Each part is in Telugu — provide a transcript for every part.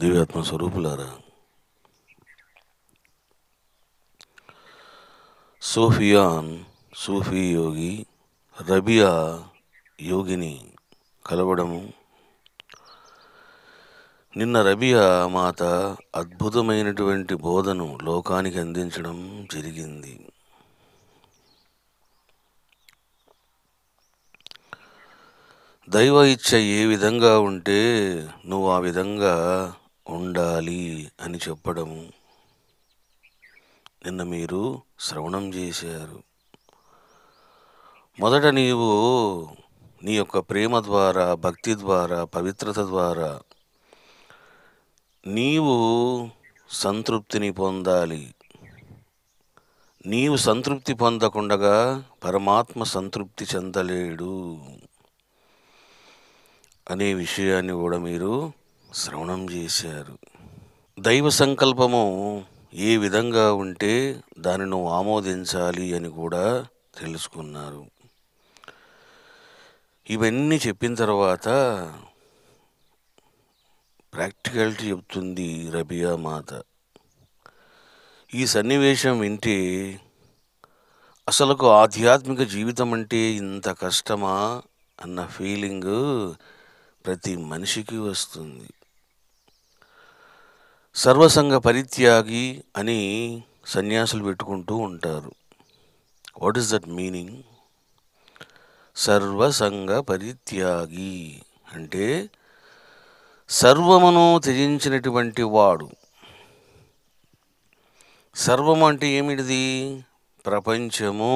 దివ్యాత్మ స్వరూపులారా సూఫియాన్ సూఫీ యోగి రబియా యోగిని కలవడము నిన్న రబియా మాత అద్భుతమైనటువంటి బోధను లోకానికి అందించడం జరిగింది దైవ ఇచ్చ ఏ విధంగా ఉంటే నువ్వు ఆ విధంగా ఉండాలి అని చెప్పడం నిన్న మీరు శ్రవణం చేశారు మొదట నీవు నీ యొక్క ప్రేమ ద్వారా భక్తి ద్వారా పవిత్రత ద్వారా నీవు సంతృప్తిని పొందాలి నీవు సంతృప్తి పొందకుండగా పరమాత్మ సంతృప్తి చెందలేడు అనే విషయాన్ని కూడా మీరు శ్రవణం చేశారు దైవ సంకల్పము ఏ విధంగా ఉంటే దానిని ఆమోదించాలి అని కూడా తెలుసుకున్నారు ఇవన్నీ చెప్పిన తర్వాత ప్రాక్టికాలిటీ చెప్తుంది రబియా మాత ఈ సన్నివేశం వింటే అసలుకు ఆధ్యాత్మిక జీవితం అంటే ఇంత కష్టమా అన్న ఫీలింగ్ ప్రతి మనిషికి వస్తుంది సర్వసంగ పరిత్యాగి అని సన్యాసులు పెట్టుకుంటూ ఉంటారు వాట్ ఈస్ దట్ మీనింగ్ సర్వసంగ పరిత్యాగి అంటే సర్వమును త్యజించినటువంటి వాడు సర్వము అంటే ఏమిటిది ప్రపంచము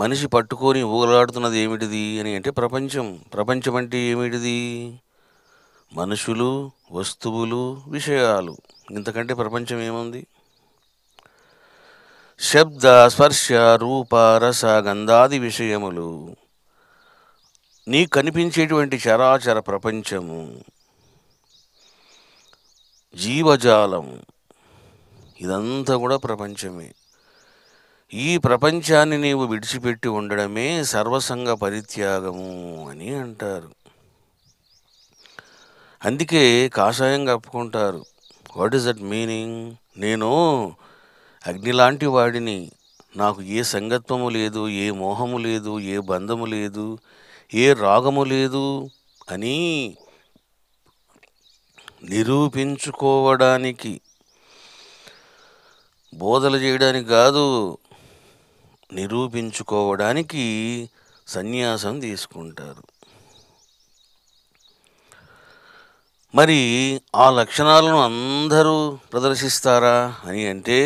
మనిషి పట్టుకొని ఊగలాడుతున్నది ఏమిటిది అని అంటే ప్రపంచం ప్రపంచం అంటే ఏమిటిది మనుషులు వస్తువులు విషయాలు ఇంతకంటే ప్రపంచం ఏముంది శబ్ద స్పర్శ రూప రస గంధాది విషయములు నీకు కనిపించేటువంటి చరాచర ప్రపంచము జీవజాలం ఇదంతా కూడా ప్రపంచమే ఈ ప్రపంచాన్ని నీవు విడిచిపెట్టి ఉండడమే సర్వసంగ పరిత్యాగము అని అంటారు అందుకే కాషాయం కప్పుకుంటారు వాట్ ఈస్ దట్ మీనింగ్ నేను అగ్నిలాంటి వాడిని నాకు ఏ సంగత్వము లేదు ఏ మోహము లేదు ఏ బంధము లేదు ఏ రాగము లేదు అని నిరూపించుకోవడానికి బోధలు చేయడానికి కాదు నిరూపించుకోవడానికి సన్యాసం తీసుకుంటారు మరి ఆ లక్షణాలను అందరూ ప్రదర్శిస్తారా అని అంటే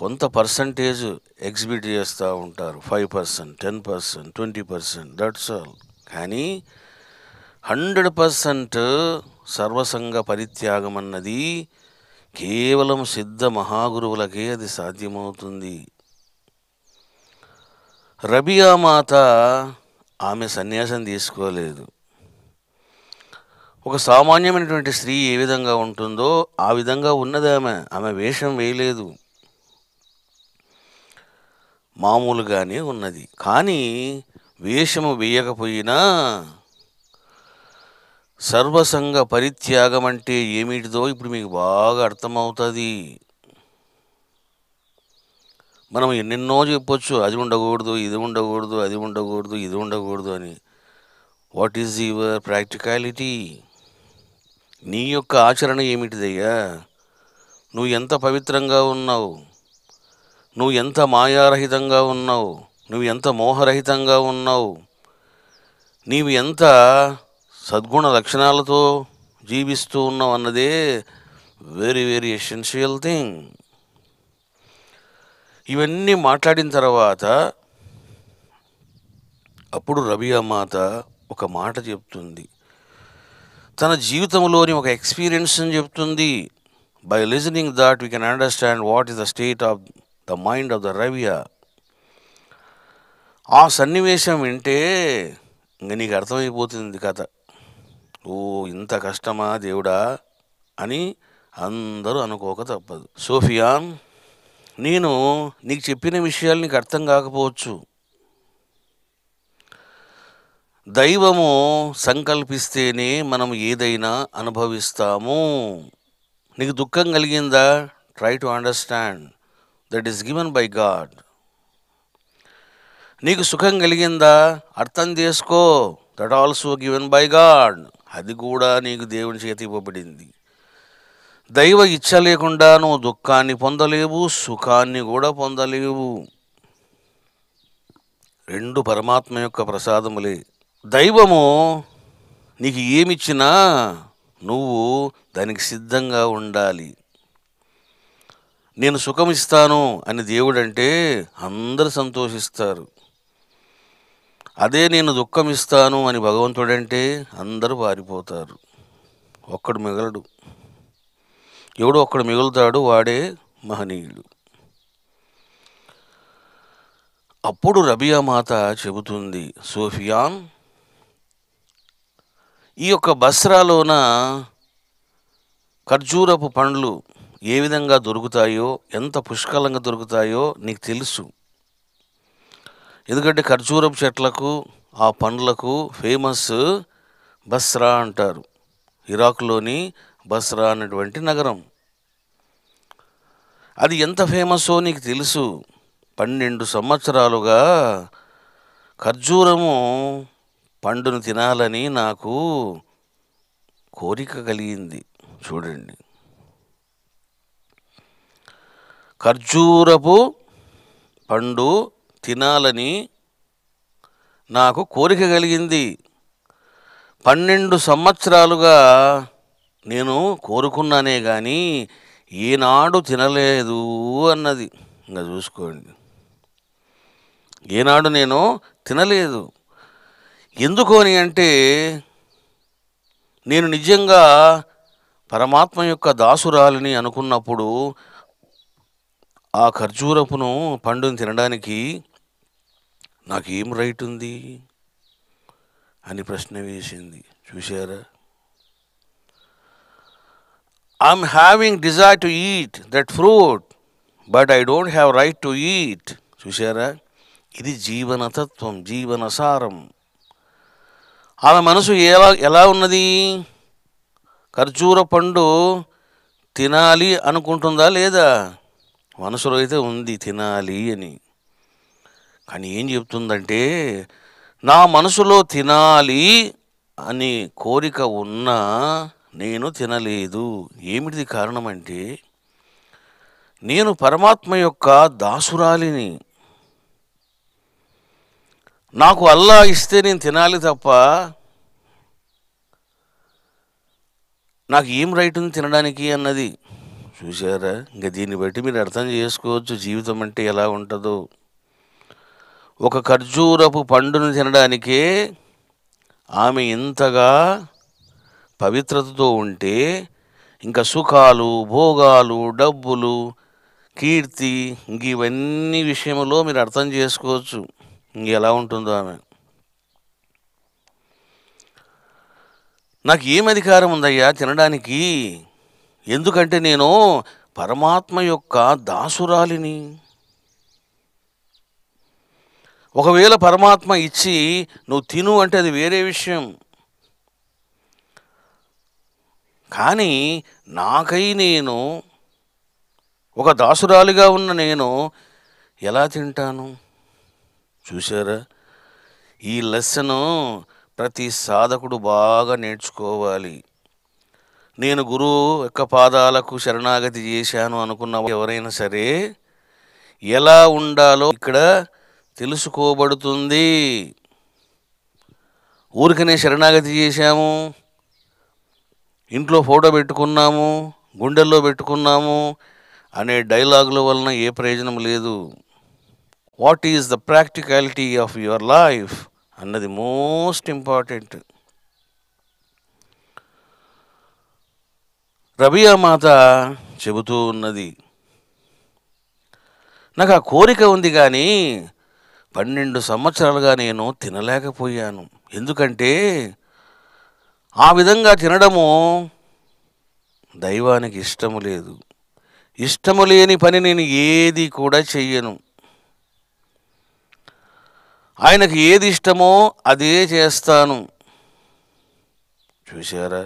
కొంత పర్సంటేజ్ ఎగ్జిబిట్ చేస్తూ ఉంటారు five percent ten percent twenty percent that's all కానీ హండ్రెడ్ పర్సెంట్ సర్వసంగ పరిత్యాగం అన్నది కేవలం సిద్ధ మహాగురువులకే అది సాధ్యమవుతుంది రబియా మాత ఆమె సన్యాసం తీసుకోలేదు ఒక సామాన్యమైనటువంటి స్త్రీ ఏ విధంగా ఉంటుందో ఆ విధంగా ఉన్నది ఆమె ఆమె వేషం వేయలేదు మామూలుగానే ఉన్నది కానీ వేషము వేయకపోయినా సర్వసంగ పరిత్యాగం అంటే ఏమిటిదో ఇప్పుడు మీకు బాగా అర్థమవుతుంది మనం ఎన్నెన్నో చెప్పొచ్చు అది ఉండకూడదు ఇది ఉండకూడదు అది ఉండకూడదు ఇది ఉండకూడదు అని వాట్ ఈజ్ యువర్ ప్రాక్టికాలిటీ నీ యొక్క ఆచరణ ఏమిటిదయ్యా నువ్వు ఎంత పవిత్రంగా ఉన్నావు నువ్వు ఎంత మాయారహితంగా ఉన్నావు నువ్వు ఎంత మోహరహితంగా ఉన్నావు నీవు ఎంత సద్గుణ లక్షణాలతో జీవిస్తూ ఉన్నావు అన్నదే వెరీ వెరీ ఎసెన్షియల్ థింగ్ ఇవన్నీ మాట్లాడిన తర్వాత అప్పుడు రబియా మాత ఒక మాట చెప్తుంది తన జీవితంలోని ఒక ఎక్స్పీరియన్స్ని చెప్తుంది by listening that we can understand what is the state of the mind of the Rabia ఆ సన్నివేశం వింటే ఇంక నీకు అర్థమైపోతుంది కథ ఓ ఇంత కష్టమా దేవుడా అని అందరూ అనుకోక తప్పదు సోఫియాన్ నేను నీకు చెప్పిన విషయాలు నీకు అర్థం కాకపోవచ్చు దైవము సంకల్పిస్తేనే మనం ఏదైనా అనుభవిస్తాము నీకు దుఃఖం కలిగిందా try to understand that is given by God నీకు సుఖం కలిగిందా అర్థం చేసుకో that also given by God అది కూడా నీకు దేవుని చేతి ఇవ్వబడింది దైవ ఇచ్చ లేకుండా నువ్వు దుఃఖాన్ని పొందలేవు సుఖాన్ని కూడా పొందలేవు రెండు పరమాత్మ యొక్క ప్రసాదములే దైవము నీకు ఏమిచ్చినా నువ్వు దానికి సిద్ధంగా ఉండాలి నేను సుఖమిస్తాను అని దేవుడంటే అందరు సంతోషిస్తారు అదే నేను దుఃఖమిస్తాను అని భగవంతుడంటే అందరూ పారిపోతారు ఒక్కడు మిగలడు ఎవడో ఒక్కడు మిగులుతాడు వాడే మహనీయుడు అప్పుడు రబియా మాత చెబుతుంది సోఫియాన్ ఈ యొక్క బస్రాలోన ఖర్జూరపు పండ్లు ఏ విధంగా దొరుకుతాయో ఎంత పుష్కలంగా దొరుకుతాయో నీకు తెలుసు ఎందుకంటే ఖర్జూరపు చెట్లకు ఆ పండ్లకు ఫేమస్ బస్రా అంటారు ఇరాక్లోని బస్రా అనేటువంటి నగరం అది ఎంత ఫేమస్సో నీకు తెలుసు పన్నెండు సంవత్సరాలుగా ఖర్జూరము పండును తినాలని నాకు కోరిక కలిగింది చూడండి ఖర్జూరపు పండు తినాలని నాకు కోరిక కలిగింది పన్నెండు సంవత్సరాలుగా నేను కోరుకున్నానే కానీ ఈనాడు తినలేదు అన్నది ఇంకా చూసుకోండి ఏనాడు నేను తినలేదు అని అంటే నేను నిజంగా పరమాత్మ యొక్క దాసురాలిని అనుకున్నప్పుడు ఆ ఖర్జూరపును పండుని తినడానికి నాకేం రైట్ ఉంది అని ప్రశ్న వేసింది చూశారా I'm having desire to eat that fruit, but I don't have right to eat. చూసారా ఇది జీవనతత్వం జీవనసారం ఆమె మనసు ఎలా ఎలా ఉన్నది ఖర్జూర పండు తినాలి అనుకుంటుందా లేదా మనసులో అయితే ఉంది తినాలి అని కానీ ఏం చెప్తుందంటే నా మనసులో తినాలి అని కోరిక ఉన్నా నేను తినలేదు ఏమిటిది కారణమంటే నేను పరమాత్మ యొక్క దాసురాలిని నాకు అల్లా ఇస్తే నేను తినాలి తప్ప నాకు ఏం రైట్ ఉంది తినడానికి అన్నది చూసారా ఇంకా దీన్ని బట్టి మీరు అర్థం చేసుకోవచ్చు జీవితం అంటే ఎలా ఉంటుందో ఒక ఖర్జూరపు పండును తినడానికే ఆమె ఇంతగా పవిత్రతతో ఉంటే ఇంకా సుఖాలు భోగాలు డబ్బులు కీర్తి ఇంక ఇవన్నీ విషయంలో మీరు అర్థం చేసుకోవచ్చు ఇంక ఎలా ఉంటుందో ఆమె నాకు ఏం అధికారం ఉందయ్యా తినడానికి ఎందుకంటే నేను పరమాత్మ యొక్క దాసురాలిని ఒకవేళ పరమాత్మ ఇచ్చి నువ్వు తిను అంటే అది వేరే విషయం కానీ నాకై నేను ఒక దాసురాలిగా ఉన్న నేను ఎలా తింటాను చూసారా ఈ లెస్సను ప్రతి సాధకుడు బాగా నేర్చుకోవాలి నేను గురువు యొక్క పాదాలకు శరణాగతి చేశాను అనుకున్న ఎవరైనా సరే ఎలా ఉండాలో ఇక్కడ తెలుసుకోబడుతుంది ఊరికనే శరణాగతి చేశాము ఇంట్లో ఫోటో పెట్టుకున్నాము గుండెల్లో పెట్టుకున్నాము అనే డైలాగుల వలన ఏ ప్రయోజనం లేదు what is the practicality of your life అన్నది మోస్ట్ ఇంపార్టెంట్ రబియా మాత చెబుతూ ఉన్నది నాకు ఆ కోరిక ఉంది కానీ పన్నెండు సంవత్సరాలుగా నేను తినలేకపోయాను ఎందుకంటే ఆ విధంగా తినడము దైవానికి ఇష్టము లేదు ఇష్టము లేని పని నేను ఏది కూడా చెయ్యను ఆయనకు ఏది ఇష్టమో అదే చేస్తాను చూశారా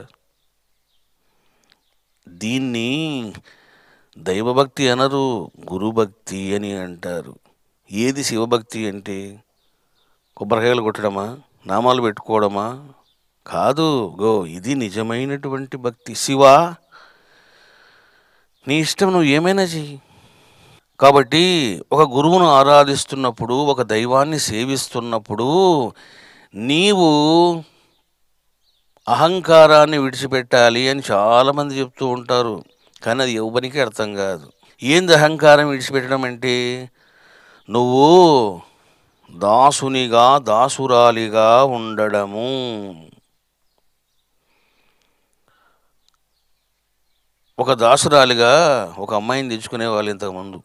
దీన్ని దైవభక్తి అనరు గురుభక్తి అని అంటారు ఏది శివభక్తి అంటే కొబ్బరికాయలు కొట్టడమా నామాలు పెట్టుకోవడమా కాదు గో ఇది నిజమైనటువంటి భక్తి శివా నీ ఇష్టం నువ్వు ఏమైనా చెయ్యి కాబట్టి ఒక గురువును ఆరాధిస్తున్నప్పుడు ఒక దైవాన్ని సేవిస్తున్నప్పుడు నీవు అహంకారాన్ని విడిచిపెట్టాలి అని చాలామంది చెప్తూ ఉంటారు కానీ అది ఎవరికి అర్థం కాదు ఏంది అహంకారం విడిచిపెట్టడం అంటే నువ్వు దాసునిగా దాసురాలిగా ఉండడము ఒక దాసురాలిగా ఒక అమ్మాయిని తెచ్చుకునేవాళ్ళు ఇంతకుముందు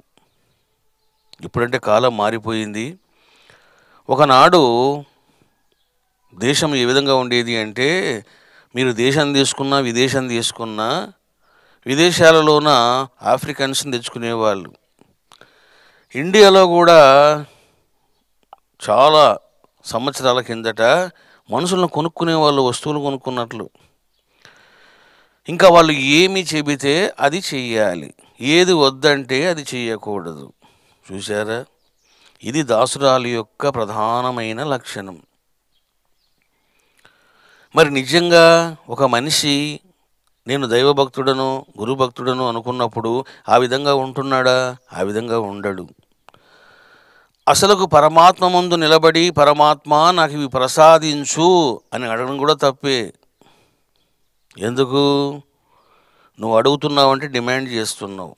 ఇప్పుడంటే కాలం మారిపోయింది ఒకనాడు దేశం ఏ విధంగా ఉండేది అంటే మీరు దేశం తీసుకున్నా విదేశం తీసుకున్నా విదేశాలలోన ఆఫ్రికన్స్ని తెచ్చుకునేవాళ్ళు ఇండియాలో కూడా చాలా సంవత్సరాల కిందట మనుషులను కొనుక్కునే వాళ్ళు వస్తువులు కొనుక్కున్నట్లు ఇంకా వాళ్ళు ఏమి చెబితే అది చెయ్యాలి ఏది వద్దంటే అది చేయకూడదు చూశారా ఇది దాసురాలు యొక్క ప్రధానమైన లక్షణం మరి నిజంగా ఒక మనిషి నేను దైవభక్తుడను గురుభక్తుడను అనుకున్నప్పుడు ఆ విధంగా ఉంటున్నాడా ఆ విధంగా ఉండడు అసలుకు పరమాత్మ ముందు నిలబడి పరమాత్మ నాకు ఇవి ప్రసాదించు అని అడగడం కూడా తప్పే ఎందుకు నువ్వు అడుగుతున్నావంటే డిమాండ్ చేస్తున్నావు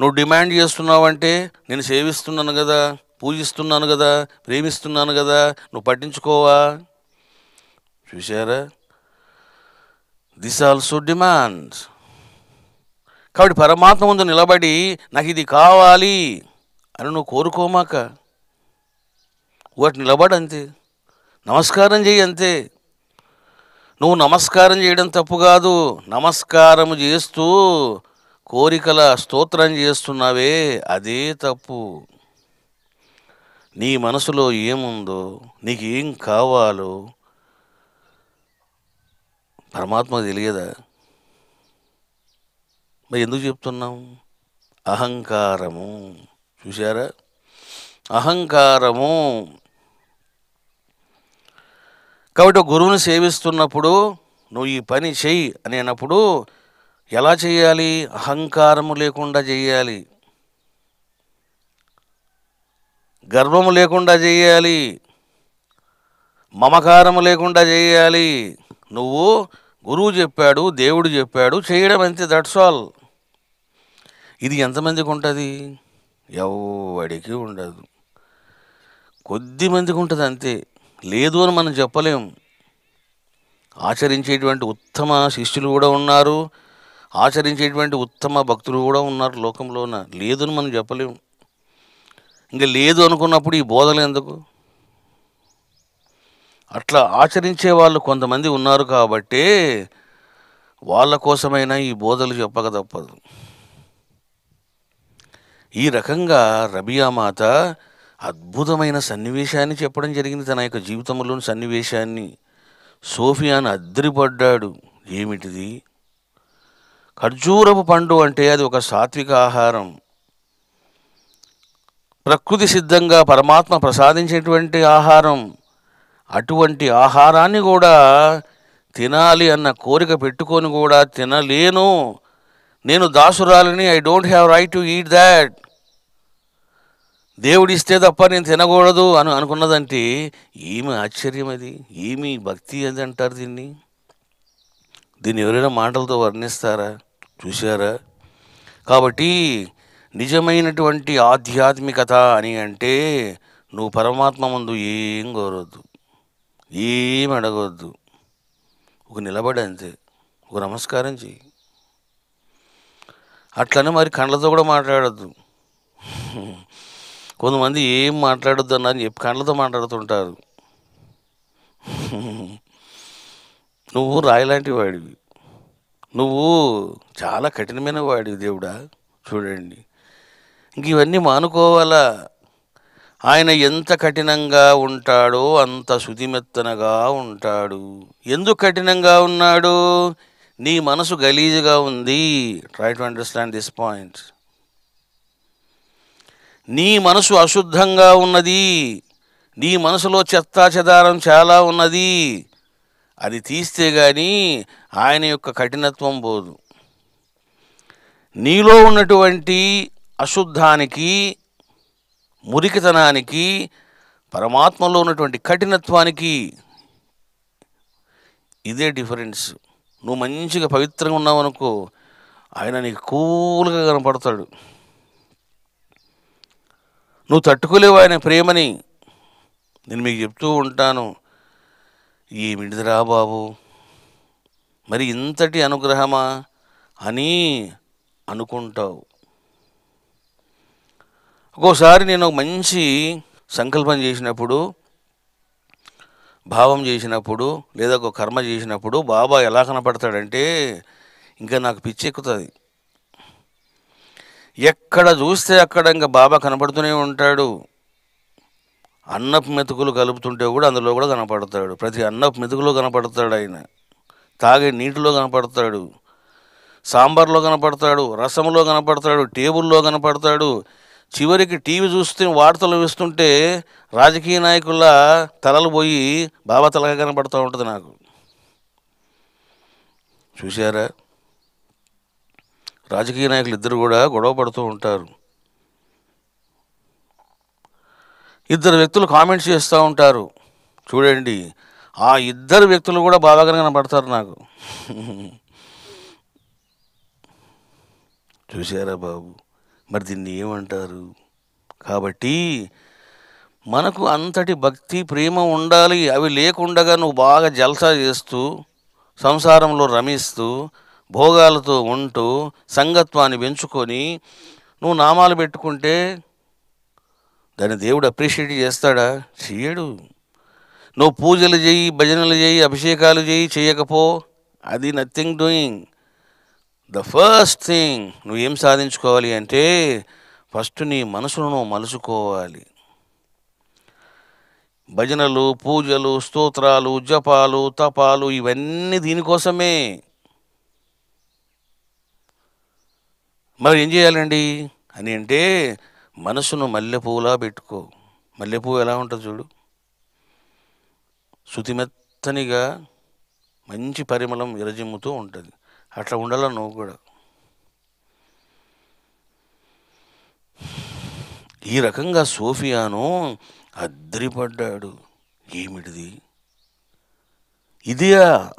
నువ్వు డిమాండ్ చేస్తున్నావంటే నేను సేవిస్తున్నాను కదా పూజిస్తున్నాను కదా ప్రేమిస్తున్నాను కదా నువ్వు పట్టించుకోవా చూసారా దిస్ ఆల్సో డిమాండ్ కాబట్టి పరమాత్మ ముందు నిలబడి నాకు ఇది కావాలి అని నువ్వు కోరుకోమాక వాటి అంతే నమస్కారం చేయి అంతే నువ్వు నమస్కారం చేయడం తప్పు కాదు నమస్కారం చేస్తూ కోరికల స్తోత్రం చేస్తున్నావే అదే తప్పు నీ మనసులో ఏముందో నీకేం కావాలో పరమాత్మ తెలియదా మరి ఎందుకు చెప్తున్నాం అహంకారము చూసారా అహంకారము కాబట్టి గురువుని సేవిస్తున్నప్పుడు నువ్వు ఈ పని చెయ్యి అని అన్నప్పుడు ఎలా చేయాలి అహంకారము లేకుండా చేయాలి గర్వము లేకుండా చేయాలి మమకారము లేకుండా చేయాలి నువ్వు గురువు చెప్పాడు దేవుడు చెప్పాడు చేయడం అంతే దట్స్ ఆల్ ఇది ఎంతమందికి ఉంటుంది ఎవడికి ఉండదు కొద్ది మందికి ఉంటుంది అంతే లేదు అని మనం చెప్పలేం ఆచరించేటువంటి ఉత్తమ శిష్యులు కూడా ఉన్నారు ఆచరించేటువంటి ఉత్తమ భక్తులు కూడా ఉన్నారు లోకంలోన లేదని మనం చెప్పలేము ఇంకా లేదు అనుకున్నప్పుడు ఈ బోధలు ఎందుకు అట్లా ఆచరించే వాళ్ళు కొంతమంది ఉన్నారు కాబట్టే వాళ్ళ కోసమైనా ఈ బోధలు చెప్పక తప్పదు ఈ రకంగా రబియామాత అద్భుతమైన సన్నివేశాన్ని చెప్పడం జరిగింది తన యొక్క జీవితంలోని సన్నివేశాన్ని సోఫియాన్ అద్దరిపడ్డాడు ఏమిటిది ఖర్జూరపు పండు అంటే అది ఒక సాత్విక ఆహారం ప్రకృతి సిద్ధంగా పరమాత్మ ప్రసాదించేటువంటి ఆహారం అటువంటి ఆహారాన్ని కూడా తినాలి అన్న కోరిక పెట్టుకొని కూడా తినలేను నేను దాసురాలని I don't have right to eat that దేవుడు ఇస్తే తప్ప నేను తినకూడదు అని అనుకున్నదంటే ఏమి ఆశ్చర్యం అది ఏమి భక్తి అది అంటారు దీన్ని దీన్ని ఎవరైనా మాటలతో వర్ణిస్తారా చూశారా కాబట్టి నిజమైనటువంటి ఆధ్యాత్మికత అని అంటే నువ్వు పరమాత్మ ముందు ఏం కోరవద్దు ఏం అడగవద్దు ఒక నిలబడి అంతే ఒక నమస్కారం చెయ్యి అట్లనే మరి కండ్లతో కూడా మాట్లాడద్దు కొంతమంది ఏం మాట్లాడొద్దన్నారని చెప్పి కండ్లతో మాట్లాడుతుంటారు నువ్వు రాయలాంటి వాడివి నువ్వు చాలా కఠినమైన వాడివి దేవుడా చూడండి ఇంక ఇవన్నీ మానుకోవాలా ఆయన ఎంత కఠినంగా ఉంటాడో అంత శుతిమెత్తనగా ఉంటాడు ఎందుకు కఠినంగా ఉన్నాడు నీ మనసు గలీజుగా ఉంది try to understand this point నీ మనసు అశుద్ధంగా ఉన్నది నీ మనసులో చెత్తా చెదారం చాలా ఉన్నది అది తీస్తే కానీ ఆయన యొక్క కఠినత్వం పోదు నీలో ఉన్నటువంటి అశుద్ధానికి మురికితనానికి పరమాత్మలో ఉన్నటువంటి కఠినత్వానికి ఇదే డిఫరెన్స్ నువ్వు మంచిగా పవిత్రంగా ఉన్నావు అనుకో ఆయన నీకు కూల్గా కనపడతాడు నువ్వు తట్టుకోలేవు ఆయన ప్రేమని నేను మీకు చెప్తూ ఉంటాను ఏమిటిదిరా బాబు మరి ఇంతటి అనుగ్రహమా అని అనుకుంటావు ఒక్కోసారి నేను ఒక మంచి సంకల్పం చేసినప్పుడు భావం చేసినప్పుడు లేదా ఒక కర్మ చేసినప్పుడు బాబా ఎలా కనపడతాడంటే ఇంకా నాకు పిచ్చి ఎక్కుతుంది ఎక్కడ చూస్తే అక్కడ ఇంకా బాబా కనపడుతూనే ఉంటాడు అన్నపు మెతుకులు కలుపుతుంటే కూడా అందులో కూడా కనపడతాడు ప్రతి అన్నపు మెతుకులో కనపడతాడు ఆయన తాగే నీటిలో కనపడతాడు సాంబార్లో కనపడతాడు రసంలో కనపడతాడు టేబుల్లో కనపడతాడు చివరికి టీవీ చూస్తే వార్తలు వేస్తుంటే రాజకీయ నాయకుల తలలు పోయి బాబా తలగా కనపడుతూ ఉంటుంది నాకు చూసారా రాజకీయ నాయకులు ఇద్దరు కూడా గొడవ పడుతూ ఉంటారు ఇద్దరు వ్యక్తులు కామెంట్స్ చేస్తూ ఉంటారు చూడండి ఆ ఇద్దరు వ్యక్తులు కూడా బాగా కనపడతారు నాకు చూసారా బాబు మరి దీన్ని ఏమంటారు కాబట్టి మనకు అంతటి భక్తి ప్రేమ ఉండాలి అవి లేకుండగా నువ్వు బాగా జల్సా చేస్తూ సంసారంలో రమిస్తూ భోగాలతో ఉంటూ సంగత్వాన్ని పెంచుకొని నువ్వు నామాలు పెట్టుకుంటే దాన్ని దేవుడు అప్రిషియేట్ చేస్తాడా చెయ్యడు నువ్వు పూజలు చేయి భజనలు చేయి అభిషేకాలు చేయి చేయకపో అది nothing doing the first thing నువ్వేం సాధించుకోవాలి అంటే ఫస్ట్ నీ మనసును మలుచుకోవాలి భజనలు పూజలు స్తోత్రాలు జపాలు తపాలు ఇవన్నీ దీనికోసమే మరి ఏం చేయాలండి అని అంటే మనసును మల్లెపూలా పెట్టుకో మల్లెపూ ఎలా ఉంటుంది చూడు శుతిమెత్తనిగా మంచి పరిమళం విరజిమ్ముతూ ఉంటుంది అట్లా ఉండాల నువ్వు కూడా ఈ రకంగా సోఫియాను అద్రిపడ్డాడు ఏమిటిది ఇదే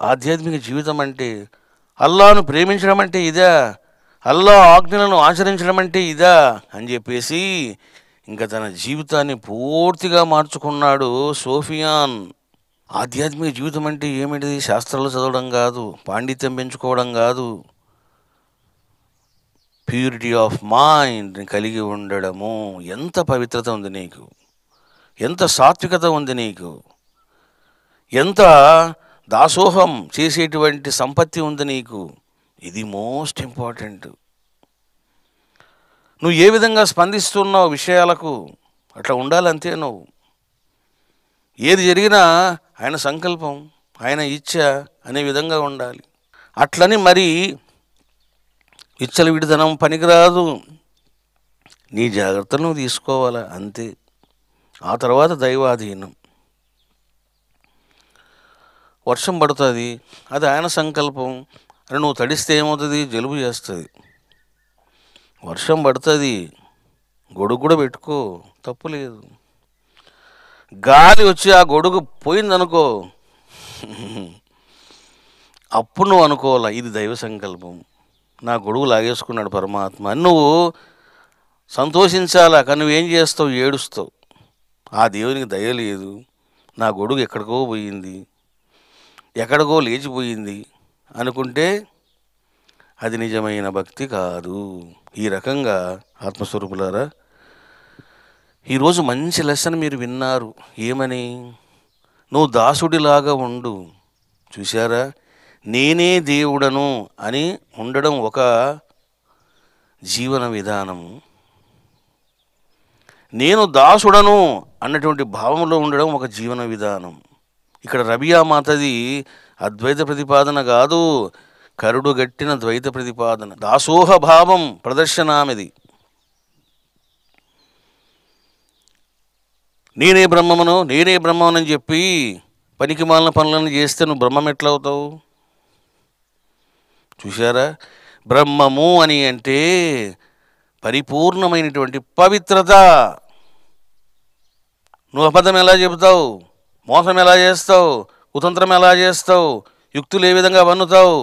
ఆధ్యాత్మిక జీవితం అంటే అల్లాను ప్రేమించడం అంటే ఇదే అల్లా ఆజ్ఞలను ఆచరించడం అంటే ఇదా అని చెప్పేసి ఇంకా తన జీవితాన్ని పూర్తిగా మార్చుకున్నాడు సోఫియాన్ ఆధ్యాత్మిక జీవితం అంటే ఏమిటిది శాస్త్రాలు చదవడం కాదు పాండిత్యం పెంచుకోవడం కాదు ప్యూరిటీ ఆఫ్ మైండ్ని కలిగి ఉండడము ఎంత పవిత్రత ఉంది నీకు ఎంత సాత్వికత ఉంది నీకు ఎంత దాసోహం చేసేటువంటి సంపత్తి ఉంది నీకు ఇది మోస్ట్ ఇంపార్టెంట్ నువ్వు ఏ విధంగా స్పందిస్తున్నావు విషయాలకు అట్లా ఉండాలంతే నువ్వు ఏది జరిగినా ఆయన సంకల్పం ఆయన ఇచ్చ అనే విధంగా ఉండాలి అట్లని మరి ఇచ్చలు విడిదనం పనికిరాదు నీ జాగ్రత్తలు నువ్వు తీసుకోవాలా అంతే ఆ తర్వాత దైవాధీనం వర్షం పడుతుంది అది ఆయన సంకల్పం అంటే నువ్వు తడిస్తే ఏమవుతుంది జలుబు చేస్తుంది వర్షం పడుతుంది గొడుగు కూడా పెట్టుకో తప్పు లేదు గాలి వచ్చి ఆ గొడుగు పోయిందనుకో అప్పుడు నువ్వు అనుకోవాలా ఇది దైవ సంకల్పం నా గొడుగు లాగేసుకున్నాడు పరమాత్మ నువ్వు సంతోషించాలా కానీ నువ్వేం చేస్తావు ఏడుస్తావు ఆ దేవునికి దయ లేదు నా గొడుగు ఎక్కడికో పోయింది ఎక్కడికో లేచిపోయింది అనుకుంటే అది నిజమైన భక్తి కాదు ఈ రకంగా ఆత్మస్వరూపులారా ఈరోజు మంచి లెసన్ మీరు విన్నారు ఏమని నువ్వు దాసుడిలాగా ఉండు చూశారా నేనే దేవుడను అని ఉండడం ఒక జీవన విధానము నేను దాసుడను అన్నటువంటి భావంలో ఉండడం ఒక జీవన విధానం ఇక్కడ రబియా మాతది అద్వైత ప్రతిపాదన కాదు కరుడు గట్టిన ద్వైత ప్రతిపాదన దాసోహ భావం ప్రదర్శనామిది నేనే బ్రహ్మమును నేనే బ్రహ్మమునని చెప్పి పనికి మాలిన పనులను చేస్తే నువ్వు బ్రహ్మం ఎట్లవుతావు చూశారా బ్రహ్మము అని అంటే పరిపూర్ణమైనటువంటి పవిత్రత నువ్వు అబద్ధం ఎలా చెబుతావు మోసం ఎలా చేస్తావు కుతంత్రం ఎలా చేస్తావు యుక్తులు ఏ విధంగా వన్నుతావు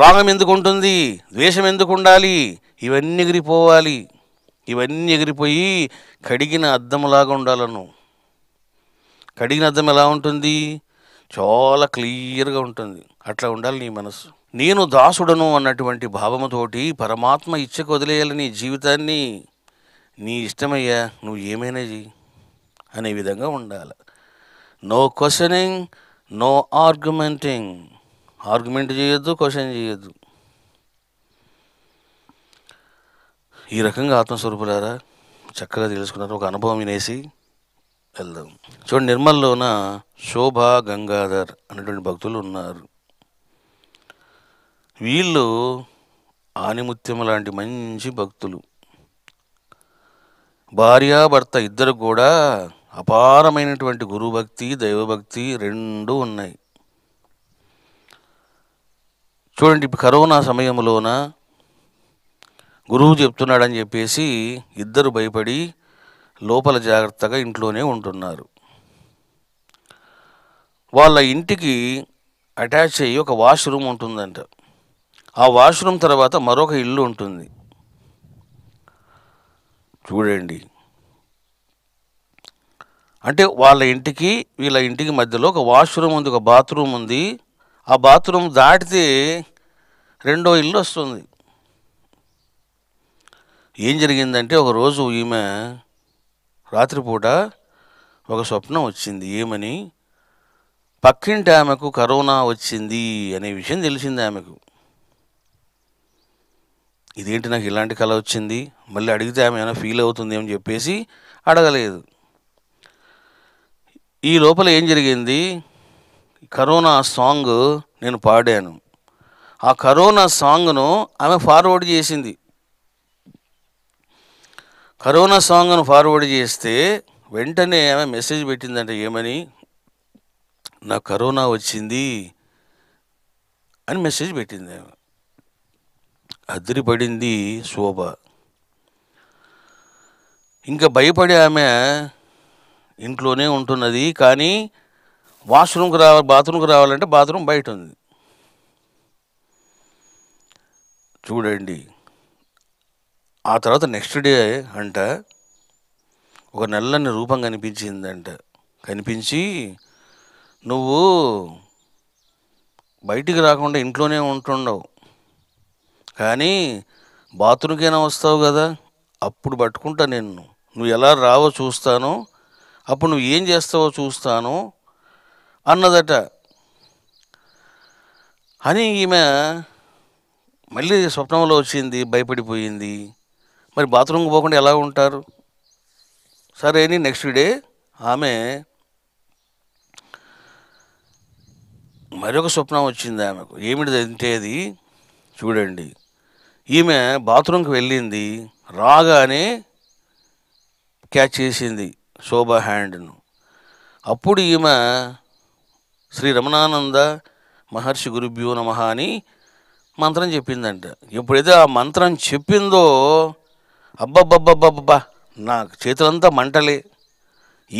రాగం ఎందుకు ఉంటుంది ద్వేషం ఎందుకు ఉండాలి ఇవన్నీ ఎగిరిపోవాలి ఇవన్నీ ఎగిరిపోయి కడిగిన అద్దంలాగా ఉండాలను కడిగిన అద్దం ఎలా ఉంటుంది చాలా క్లియర్గా ఉంటుంది అట్లా ఉండాలి నీ మనసు నేను దాసుడను అన్నటువంటి భావముతోటి పరమాత్మ ఇచ్చకు వదిలేయాలి నీ జీవితాన్ని నీ ఇష్టమయ్యా నువ్వు ఏమైనా చెయ్యి అనే విధంగా ఉండాలి no questioning no argumenting argument చేయొద్దు క్వశ్చన్ చేయొద్దు ఈ రకంగా ఆత్మస్వరూపులారా చక్కగా తెలుసుకున్నారు ఒక అనుభవం వినేసి వెళ్దాం చూడండి నిర్మల్లోన శోభా గంగాధర్ అనేటువంటి భక్తులు ఉన్నారు వీళ్ళు ఆనిముత్యం లాంటి మంచి భక్తులు భార్యాభర్త ఇద్దరు కూడా అపారమైనటువంటి గురుభక్తి దైవభక్తి రెండు ఉన్నాయి చూడండి కరోనా సమయంలోన గురువు చెప్తున్నాడని చెప్పేసి ఇద్దరు భయపడి లోపల జాగ్రత్తగా ఇంట్లోనే ఉంటున్నారు వాళ్ళ ఇంటికి అటాచ్ అయ్యి ఒక వాష్రూమ్ ఉంటుందంట ఆ వాష్రూమ్ తర్వాత మరొక ఇల్లు ఉంటుంది చూడండి అంటే వాళ్ళ ఇంటికి వీళ్ళ ఇంటికి మధ్యలో ఒక వాష్రూమ్ ఉంది ఒక బాత్రూమ్ ఉంది ఆ బాత్రూమ్ దాటితే రెండో ఇల్లు వస్తుంది ఏం జరిగిందంటే ఒకరోజు ఈమె రాత్రిపూట ఒక స్వప్నం వచ్చింది ఏమని పక్కింటి ఆమెకు కరోనా వచ్చింది అనే విషయం తెలిసింది ఆమెకు ఇదేంటి నాకు ఇలాంటి కళ వచ్చింది మళ్ళీ అడిగితే ఆమె ఏమైనా ఫీల్ అవుతుంది అని చెప్పేసి అడగలేదు ఈ లోపల ఏం జరిగింది కరోనా సాంగ్ నేను పాడాను ఆ కరోనా సాంగ్ను ఆమె ఫార్వర్డ్ చేసింది కరోనా సాంగ్ను ఫార్వర్డ్ చేస్తే వెంటనే ఆమె మెసేజ్ పెట్టిందంట ఏమని నా కరోనా వచ్చింది అని మెసేజ్ పెట్టింది ఆమె అద్దరిపడింది శోభ ఇంకా భయపడి ఆమె ఇంట్లోనే ఉంటున్నది కానీ వాష్రూమ్కి రావాలి బాత్రూమ్కి రావాలంటే బాత్రూమ్ బయట ఉంది చూడండి ఆ తర్వాత నెక్స్ట్ డే అంట ఒక నల్లని రూపం కనిపించిందంట కనిపించి నువ్వు బయటికి రాకుండా ఇంట్లోనే ఉంటుండవు కానీ బాత్రూమ్కైనా వస్తావు కదా అప్పుడు పట్టుకుంటా నేను నువ్వు ఎలా రావో చూస్తాను అప్పుడు నువ్వు ఏం చేస్తావో చూస్తాను అన్నదట అని ఈమె మళ్ళీ స్వప్నంలో వచ్చింది భయపడిపోయింది మరి బాత్రూమ్కి పోకుండా ఎలా ఉంటారు సరే అని నెక్స్ట్ డే ఆమె మరొక స్వప్నం వచ్చింది ఆమెకు ఏమిటి అంటే అది చూడండి ఈమె బాత్రూమ్కి వెళ్ళింది రాగానే క్యాచ్ చేసింది శోభ హ్యాండ్ను అప్పుడు ఈమె శ్రీ రమణానంద మహర్షి గురుభ్యో నమ అని మంత్రం చెప్పిందంట ఎప్పుడైతే ఆ మంత్రం చెప్పిందో అబ్బబ్బబ్బబ్బబ్బా నా చేతులంతా మంటలే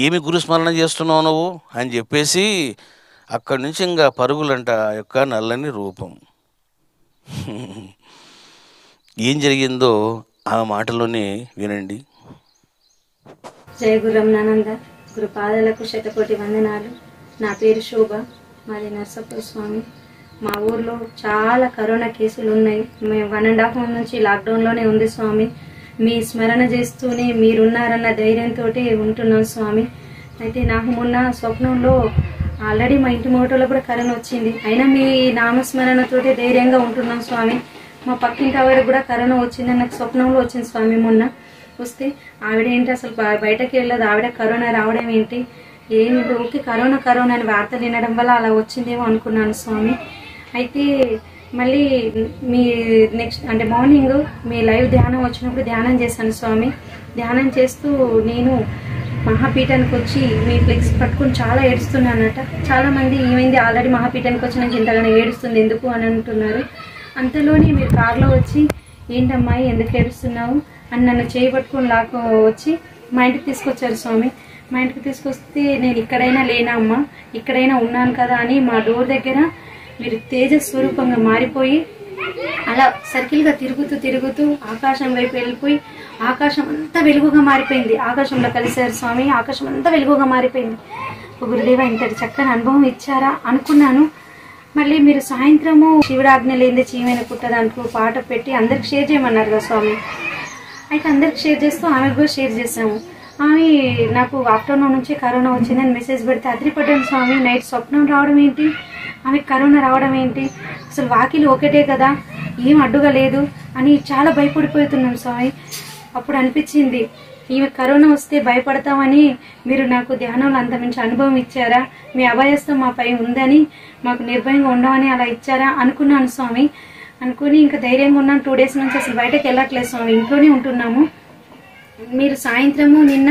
ఏమి గురుస్మరణ చేస్తున్నావు నువ్వు అని చెప్పేసి అక్కడి నుంచి ఇంకా పరుగులంట ఆ యొక్క నల్లని రూపం ఏం జరిగిందో ఆ మాటలోనే వినండి జయ నానంద గురుపాదలకు శతకోటి వందనాలు నా పేరు శోభ మాది నర్సాపూర్ స్వామి మా ఊర్లో చాలా కరోనా కేసులు ఉన్నాయి మేము వన్ అండ్ హాఫ్ మంత్ నుంచి లాక్డౌన్లోనే ఉంది స్వామి మీ స్మరణ చేస్తూనే మీరున్నారన్న ధైర్యంతో ఉంటున్నాం స్వామి అయితే నాకు మొన్న స్వప్నంలో ఆల్రెడీ మా ఇంటి మోటోలో కూడా కరోనా వచ్చింది అయినా మీ నామస్మరణతో ధైర్యంగా ఉంటున్నాం స్వామి మా పక్కింటి ఆవిడ కూడా కరోనా వచ్చింది నాకు స్వప్నంలో వచ్చింది స్వామి మొన్న వస్తే ఆవిడ ఏంటి అసలు బయటకు వెళ్ళదు ఆవిడ కరోనా రావడం ఏంటి ఏమి ఓకే కరోనా కరోనా అని వార్తలు వినడం వల్ల అలా వచ్చిందేమో అనుకున్నాను స్వామి అయితే మళ్ళీ మీ నెక్స్ట్ అంటే మార్నింగ్ మీ లైవ్ ధ్యానం వచ్చినప్పుడు ధ్యానం చేశాను స్వామి ధ్యానం చేస్తూ నేను మహాపీఠానికి వచ్చి మీ ఫ్లెక్స్ పట్టుకుని చాలా ఏడుస్తున్నానట చాలామంది ఏమైంది ఆల్రెడీ మహాపీఠానికి వచ్చిన చింతగానే ఏడుస్తుంది ఎందుకు అని అంటున్నారు అంతలోనే మీరు కార్లో వచ్చి ఏంటమ్మాయి ఎందుకు ఏడుస్తున్నావు అని నన్ను చేయబట్టుకుని లాక్ వచ్చి మా ఇంటికి తీసుకొచ్చారు స్వామి మా ఇంటికి తీసుకొస్తే నేను ఇక్కడైనా లేనా అమ్మ ఇక్కడైనా ఉన్నాను కదా అని మా డోర్ దగ్గర మీరు తేజస్వరూపంగా మారిపోయి అలా సర్కిల్గా తిరుగుతూ తిరుగుతూ ఆకాశం వైపు వెళ్ళిపోయి ఆకాశం అంతా వెలుగుగా మారిపోయింది ఆకాశంలో కలిశారు స్వామి ఆకాశం అంతా వెలుగుగా మారిపోయింది గురుదేవ ఇంతటి చక్కని అనుభవం ఇచ్చారా అనుకున్నాను మళ్ళీ మీరు సాయంత్రము శివుడాజ్ఞ లేని చీమైన పుట్టదంటూ పాట పెట్టి అందరికి షేర్ చేయమన్నారు కదా స్వామి అయితే అందరికి షేర్ చేస్తూ ఆమెకు కూడా షేర్ చేసాము ఆమె నాకు ఆఫ్టర్నూన్ నుంచి కరోనా వచ్చిందని మెసేజ్ పెడితే అద్రిపడ్డాను స్వామి నైట్ స్వప్నం రావడం ఏంటి ఆమెకు కరోనా రావడం ఏంటి అసలు వాకిలు ఒకటే కదా ఏం అడ్డుగా లేదు అని చాలా భయపడిపోతున్నాం స్వామి అప్పుడు అనిపించింది ఈమె కరోనా వస్తే భయపడతామని మీరు నాకు ధ్యానంలో అంత మంచి అనుభవం ఇచ్చారా మీ అభయస్థం మాపై ఉందని మాకు నిర్భయంగా ఉండమని అలా ఇచ్చారా అనుకున్నాను స్వామి అనుకుని ఇంకా ధైర్యంగా ఉన్నాను టూ డేస్ నుంచి అసలు బయటకు వెళ్ళట్లేదు స్వామి ఇంట్లోనే ఉంటున్నాము మీరు సాయంత్రము నిన్న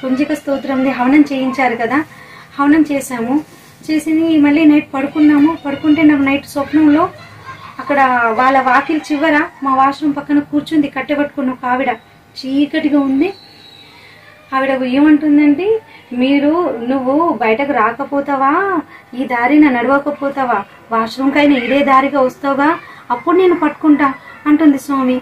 పుంజిక స్తోత్రంది హవనం చేయించారు కదా హవనం చేశాము చేసింది మళ్ళీ నైట్ పడుకున్నాము పడుకుంటే నాకు నైట్ స్వప్నంలో అక్కడ వాళ్ళ వాకిలి చివర మా వాష్రూమ్ పక్కన కూర్చుంది కట్టబట్టుకున్న ఒక ఆవిడ చీకటిగా ఉంది ఆవిడ ఏమంటుందంటే మీరు నువ్వు బయటకు రాకపోతావా ఈ దారిన నడవకపోతావా వాష్రూమ్కి అయినా ఇదే దారిగా వస్తావుగా అప్పుడు నేను పట్టుకుంటా అంటుంది స్వామి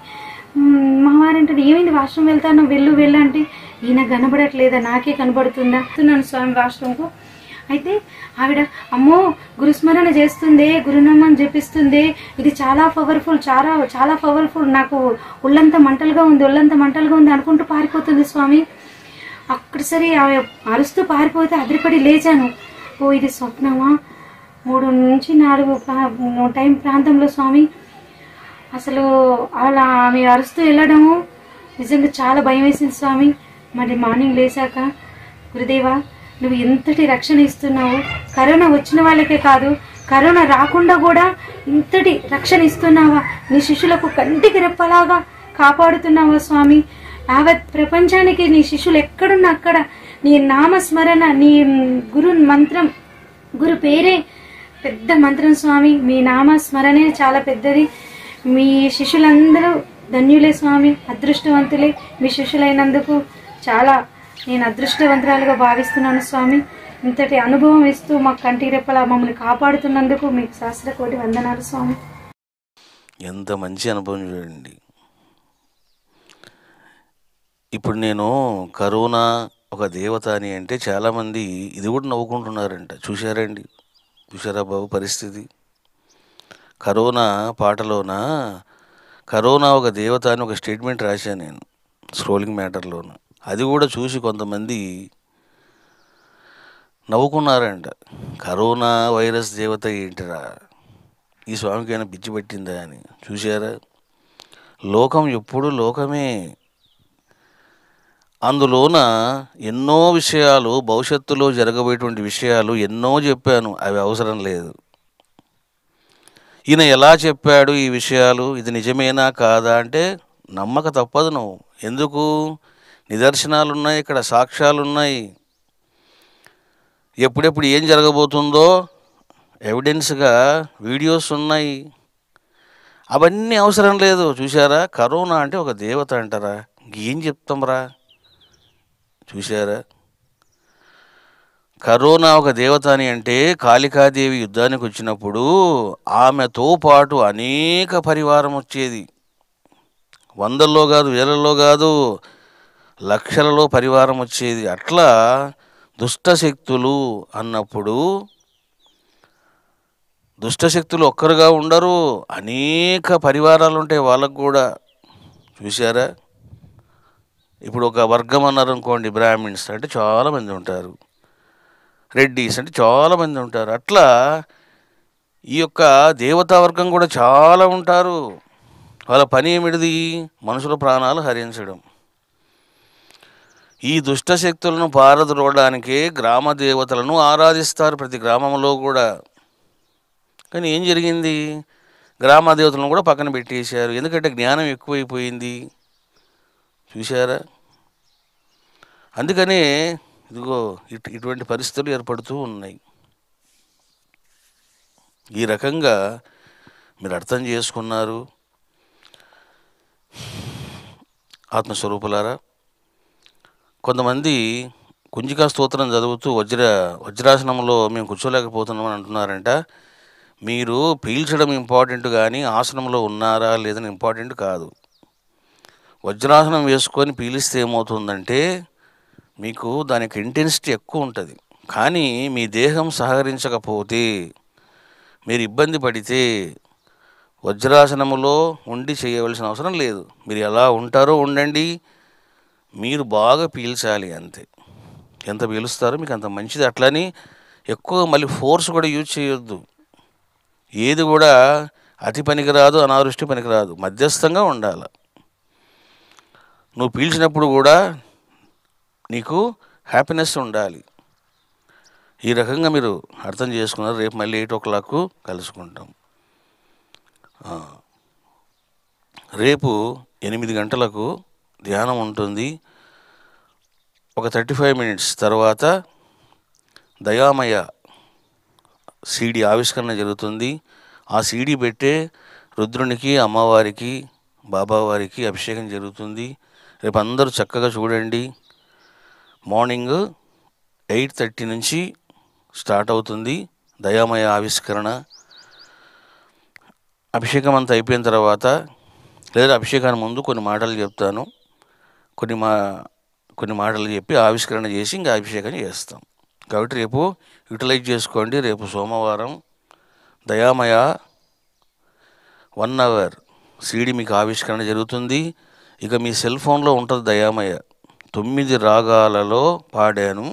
మా అంటే ఏమైంది వాష్రూమ్ వెళ్తాను వెళ్ళు వెళ్ళు అంటే ఈయన కనబడట్లేదా నాకే కనబడుతుందా అంటున్నాను స్వామి వాష్రూమ్కు అయితే ఆవిడ అమ్మో గురుస్మరణ చేస్తుంది గురునామం జపిస్తుంది ఇది చాలా పవర్ఫుల్ చాలా చాలా పవర్ఫుల్ నాకు ఒళ్ళంత మంటలుగా ఉంది ఒళ్ళంత మంటలుగా ఉంది అనుకుంటూ పారిపోతుంది స్వామి అక్కడ సరే అరుస్తూ పారిపోతే అదిరిపడి లేచాను ఓ ఇది స్వప్నమా మూడు నుంచి నాలుగు టైం ప్రాంతంలో స్వామి అసలు అలా ఆమె అరుస్తూ వెళ్ళడము నిజంగా చాలా భయం వేసింది స్వామి మరి మార్నింగ్ లేచాక గురుదేవా నువ్వు ఎంతటి రక్షణ ఇస్తున్నావు కరోనా వచ్చిన వాళ్ళకే కాదు కరోనా రాకుండా కూడా ఇంతటి రక్షణ ఇస్తున్నావా నీ శిష్యులకు కంటికి రెప్పలాగా కాపాడుతున్నావా స్వామి యావత్ ప్రపంచానికి నీ శిష్యులు ఎక్కడున్నా అక్కడ నీ నామస్మరణ నీ గురు మంత్రం గురు పేరే పెద్ద మంత్రం స్వామి మీ నామస్మరణే చాలా పెద్దది మీ శిష్యులందరూ ధన్యులే స్వామి అదృష్టవంతులే మీ శిష్యులైనందుకు చాలా నేను అదృష్టవంతురాలుగా భావిస్తున్నాను స్వామి ఇంతటి అనుభవం ఇస్తూ మా కంటి రెప్పల మమ్మల్ని కాపాడుతున్నందుకు మీకు శాస్త్ర కోటి వందనాలు స్వామి ఎంత మంచి అనుభవం చూడండి ఇప్పుడు నేను కరోనా ఒక దేవత అని అంటే చాలామంది ఇది కూడా నవ్వుకుంటున్నారంట చూశారండి చూశారా బాబు పరిస్థితి కరోనా పాటలోన కరోనా ఒక దేవత అని ఒక స్టేట్మెంట్ రాశాను నేను స్క్రోలింగ్ మ్యాటర్లోన అది కూడా చూసి కొంతమంది నవ్వుకున్నారంట కరోనా వైరస్ దేవత ఏంటిరా ఈ స్వామికి అయినా పిచ్చి పట్టిందా అని చూశారా లోకం ఎప్పుడు లోకమే అందులోన ఎన్నో విషయాలు భవిష్యత్తులో జరగబోయేటువంటి విషయాలు ఎన్నో చెప్పాను అవి అవసరం లేదు ఈయన ఎలా చెప్పాడు ఈ విషయాలు ఇది నిజమేనా కాదా అంటే నమ్మక తప్పదు నువ్వు ఎందుకు నిదర్శనాలు ఉన్నాయి ఇక్కడ సాక్ష్యాలు ఉన్నాయి ఎప్పుడెప్పుడు ఏం జరగబోతుందో ఎవిడెన్స్గా వీడియోస్ ఉన్నాయి అవన్నీ అవసరం లేదు చూసారా కరోనా అంటే ఒక దేవత అంటారా ఏం చెప్తాంరా చూశారా కరోనా ఒక అని అంటే కాళికాదేవి యుద్ధానికి వచ్చినప్పుడు ఆమెతో పాటు అనేక పరివారం వచ్చేది వందల్లో కాదు వేలల్లో కాదు లక్షలలో పరివారం వచ్చేది అట్లా దుష్టశక్తులు అన్నప్పుడు దుష్టశక్తులు ఒక్కరుగా ఉండరు అనేక పరివారాలు ఉంటాయి వాళ్ళకు కూడా చూశారా ఇప్పుడు ఒక వర్గం అనుకోండి బ్రాహ్మిన్స్ అంటే చాలామంది ఉంటారు రెడ్డిస్ అంటే చాలామంది ఉంటారు అట్లా ఈ యొక్క దేవతా వర్గం కూడా చాలా ఉంటారు వాళ్ళ పని ఏమిటిది మనుషుల ప్రాణాలు హరించడం ఈ దుష్ట శక్తులను పారద్రోడడానికే గ్రామ దేవతలను ఆరాధిస్తారు ప్రతి గ్రామంలో కూడా కానీ ఏం జరిగింది గ్రామ దేవతలను కూడా పక్కన పెట్టేశారు ఎందుకంటే జ్ఞానం ఎక్కువైపోయింది చూసారా అందుకనే ఇదిగో ఇటు ఇటువంటి పరిస్థితులు ఏర్పడుతూ ఉన్నాయి ఈ రకంగా మీరు అర్థం చేసుకున్నారు ఆత్మస్వరూపులారా కొంతమంది కుంజికా స్తోత్రం చదువుతూ వజ్ర వజ్రాసనంలో మేము కూర్చోలేకపోతున్నామని అంటున్నారంట మీరు పీల్చడం ఇంపార్టెంట్ కానీ ఆసనంలో ఉన్నారా లేదని ఇంపార్టెంట్ కాదు వజ్రాసనం వేసుకొని పీలిస్తే ఏమవుతుందంటే మీకు దానికి ఇంటెన్సిటీ ఎక్కువ ఉంటుంది కానీ మీ దేహం సహకరించకపోతే మీరు ఇబ్బంది పడితే వజ్రాసనములో ఉండి చేయవలసిన అవసరం లేదు మీరు ఎలా ఉంటారో ఉండండి మీరు బాగా పీల్చాలి అంతే ఎంత పీలుస్తారో మీకు అంత మంచిది అట్లని ఎక్కువ మళ్ళీ ఫోర్స్ కూడా యూజ్ చేయొద్దు ఏది కూడా అతి పనికిరాదు అనావృష్టి పనికిరాదు మధ్యస్థంగా ఉండాలి నువ్వు పీల్చినప్పుడు కూడా నీకు హ్యాపీనెస్ ఉండాలి ఈ రకంగా మీరు అర్థం చేసుకున్నారు రేపు మళ్ళీ ఎయిట్ ఓ క్లాక్ కలుసుకుంటాం రేపు ఎనిమిది గంటలకు ధ్యానం ఉంటుంది ఒక థర్టీ ఫైవ్ మినిట్స్ తర్వాత దయామయ సీడీ ఆవిష్కరణ జరుగుతుంది ఆ సీడీ పెట్టే రుద్రునికి అమ్మవారికి బాబావారికి అభిషేకం జరుగుతుంది రేపు అందరూ చక్కగా చూడండి మార్నింగ్ ఎయిట్ థర్టీ నుంచి స్టార్ట్ అవుతుంది దయామయ ఆవిష్కరణ అభిషేకం అంతా అయిపోయిన తర్వాత లేదా అభిషేకాన్ని ముందు కొన్ని మాటలు చెప్తాను కొన్ని మా కొన్ని మాటలు చెప్పి ఆవిష్కరణ చేసి ఇంకా అభిషేకం చేస్తాం కాబట్టి రేపు యూటిలైజ్ చేసుకోండి రేపు సోమవారం దయామయ వన్ అవర్ సీడీ మీకు ఆవిష్కరణ జరుగుతుంది ఇక మీ సెల్ ఫోన్లో ఉంటుంది దయామయ తొమ్మిది రాగాలలో పాడాను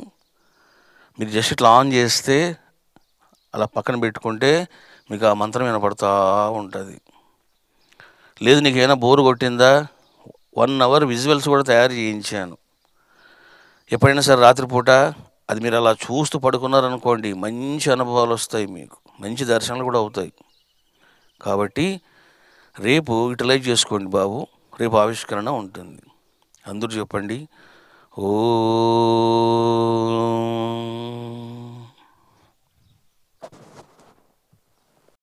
మీరు జస్ట్ ఇట్లా ఆన్ చేస్తే అలా పక్కన పెట్టుకుంటే మీకు ఆ మంత్రం వినపడుతూ ఉంటుంది లేదు నీకేమైనా బోరు కొట్టిందా వన్ అవర్ విజువల్స్ కూడా తయారు చేయించాను ఎప్పుడైనా సరే రాత్రిపూట అది మీరు అలా చూస్తూ పడుకున్నారనుకోండి మంచి అనుభవాలు వస్తాయి మీకు మంచి దర్శనాలు కూడా అవుతాయి కాబట్టి రేపు యూటిలైజ్ చేసుకోండి బాబు రేపు ఆవిష్కరణ ఉంటుంది అందరూ చెప్పండి Om.